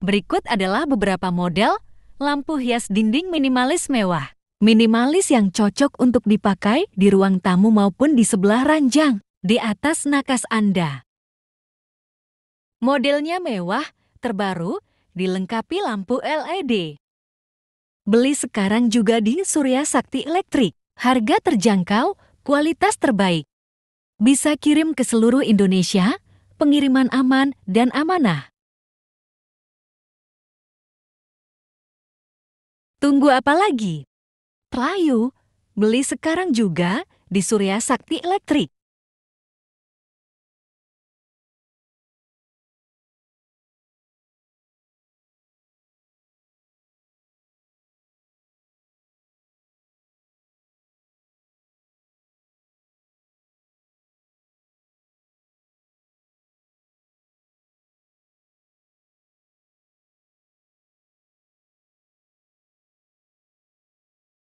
Berikut adalah beberapa model lampu hias dinding minimalis mewah. Minimalis yang cocok untuk dipakai di ruang tamu maupun di sebelah ranjang, di atas nakas Anda. Modelnya mewah, terbaru, dilengkapi lampu LED. Beli sekarang juga di Surya Sakti Elektrik. Harga terjangkau, kualitas terbaik. Bisa kirim ke seluruh Indonesia, pengiriman aman dan amanah. Tunggu apa lagi? Pelayu, beli sekarang juga di Surya Sakti Elektrik.